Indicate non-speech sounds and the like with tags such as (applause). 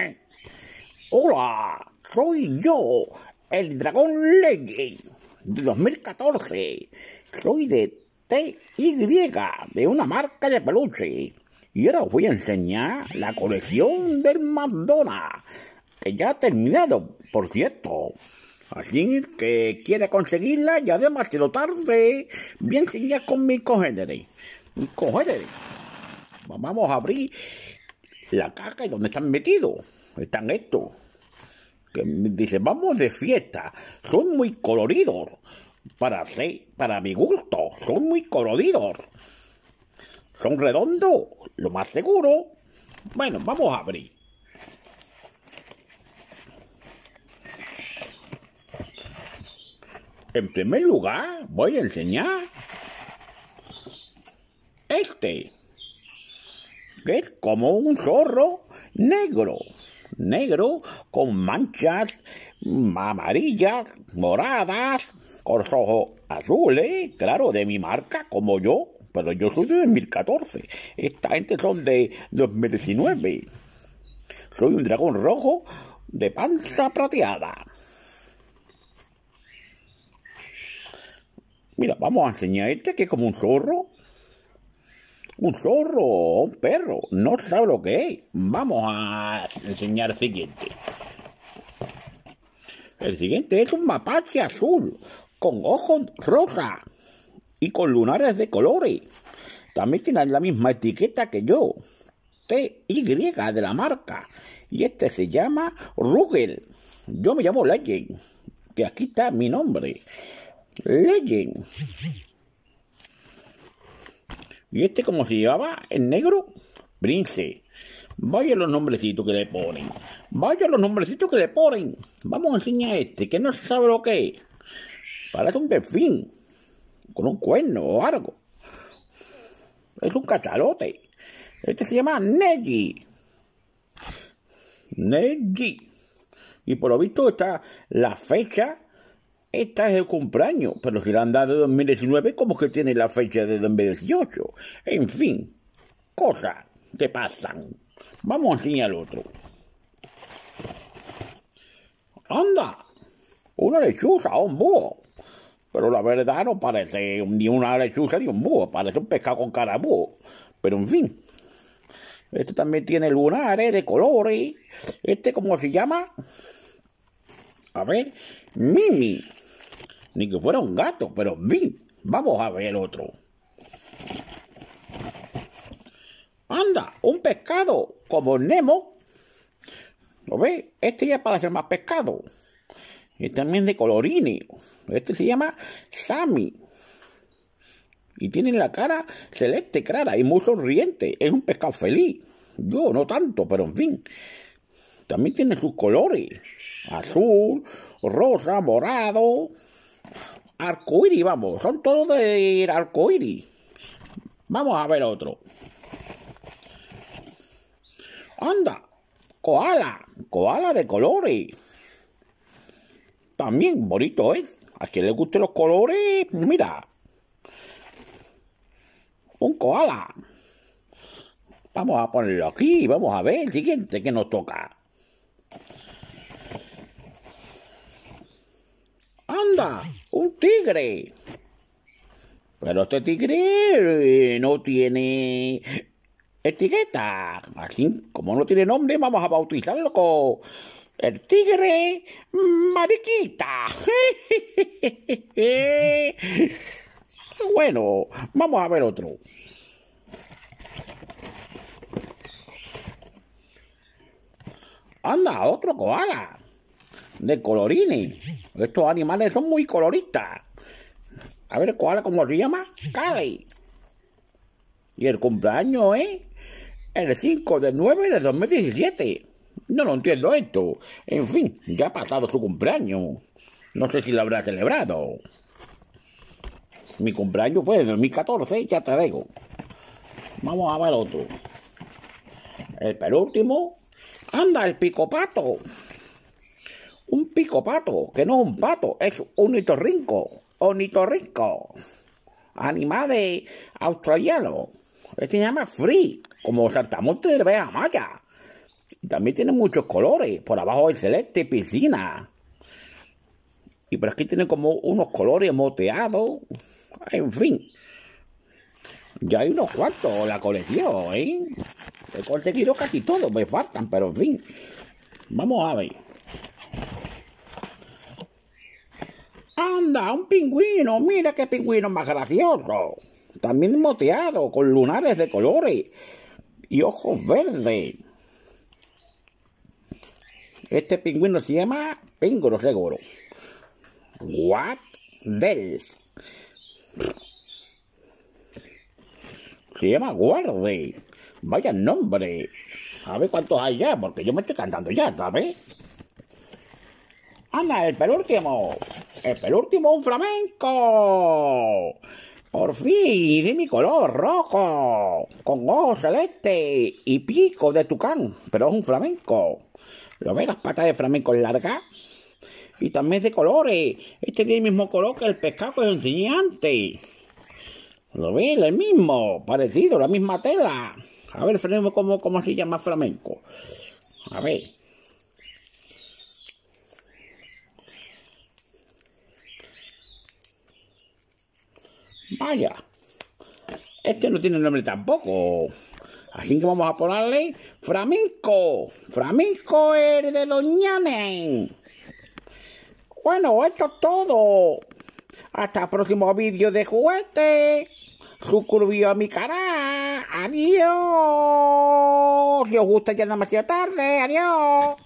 ¿eh? Hola, soy yo, el Dragón Legend de 2014. Soy de TY, de una marca de peluche. Y ahora os voy a enseñar la colección del madonna que ya ha terminado, por cierto. Así que quiere conseguirla ya además tarde, bien a con mi Mi Vamos a abrir la caca y dónde están metidos. Están estos. Que dice, vamos de fiesta. Son muy coloridos. Para, para mi gusto, son muy coloridos. Son redondos, lo más seguro. Bueno, vamos a abrir. En primer lugar, voy a enseñar este que es como un zorro negro, negro con manchas amarillas, moradas, con rojo ojos azules, ¿eh? claro, de mi marca como yo, pero yo soy de 2014, esta gente son de 2019. Soy un dragón rojo de panza plateada. Mira, vamos a enseñar este que es como un zorro un zorro o un perro. No sabe lo que es. Vamos a enseñar el siguiente. El siguiente es un mapache azul con ojos rosa y con lunares de colores. También tiene la misma etiqueta que yo. TY de la marca. Y este se llama Rugel. Yo me llamo Legend. Que aquí está mi nombre. Legend. ¿Y este como se llevaba? ¿El negro? Prince. Vaya los nombrecitos que le ponen. Vaya los nombrecitos que le ponen. Vamos a enseñar este, que no se sabe lo que es. Parece un delfín. Con un cuerno o algo. Es un cachalote. Este se llama negi negi Y por lo visto está la fecha esta es el cumpleaños, pero si la anda dado 2019, como que tiene la fecha de 2018. En fin, cosas que pasan. Vamos a enseñar otro. ¡Anda! Una lechuza, un búho. Pero la verdad no parece ni una lechuza ni un búho, parece un pescado con cara Pero en fin. Este también tiene lunares de colores. Este, ¿cómo se llama? A ver, Mimi ni que fuera un gato, pero vi. Vamos a ver otro. Anda, un pescado como Nemo. ¿Lo ve? Este ya parece para más pescado. Y también de colorine. Este se llama Sammy. Y tiene la cara celeste clara y muy sonriente. Es un pescado feliz. Yo no tanto, pero en fin. También tiene sus colores. Azul, rosa, morado, Arcoiri, vamos. Son todos de arcoiri. Vamos a ver otro. Anda. Koala. Koala de colores. También bonito, es ¿eh? A quien le gusten los colores, mira. Un koala. Vamos a ponerlo aquí. Vamos a ver el siguiente que nos toca. un tigre. Pero este tigre eh, no tiene etiqueta. Así como no tiene nombre, vamos a bautizarlo con el tigre mariquita. (laughs) bueno, vamos a ver otro. Anda, otro koala de colorines. Estos animales son muy coloristas. A ver, ¿cuál, cómo se llama? Cali. Y el cumpleaños es el 5 de 9 de 2017. No lo entiendo esto. En fin, ya ha pasado su cumpleaños. No sé si lo habrá celebrado. Mi cumpleaños fue en 2014, ya te digo. Vamos a ver otro. El penúltimo. Anda, el picopato. Un pico pato, que no es un pato, es un un un animal de australiano. Este se llama Free, como saltamontes de la maya. También tiene muchos colores, por abajo el celeste, piscina. Y por aquí tiene como unos colores moteados, en fin. Ya hay unos cuantos, la colección, ¿eh? He corte casi todos, me faltan, pero en fin. Vamos a ver. Anda, un pingüino, mira qué pingüino más gracioso. También moteado, con lunares de colores y ojos verdes. Este pingüino se llama Pingoro Seguro. What dels? Se llama Guarde. Vaya nombre. A ver cuántos hay ya, porque yo me estoy cantando ya, ¿sabes? Anda, el penúltimo el último un flamenco. Por fin, de mi color rojo, con ojos celeste y pico de tucán, pero es un flamenco. Lo ve las patas de flamenco largas y también de colores. Este tiene el mismo color que el pescado que os enseñé Lo ve, el mismo, parecido, la misma tela. A ver, flamenco, como cómo se llama flamenco? A ver. Vaya. Este no tiene nombre tampoco. Así que vamos a ponerle framico framico el de Doñanen. Bueno, esto es todo. Hasta el próximo vídeo de juguete. Suscribíos a mi canal. Adiós. Si os gusta ya es demasiado tarde. Adiós.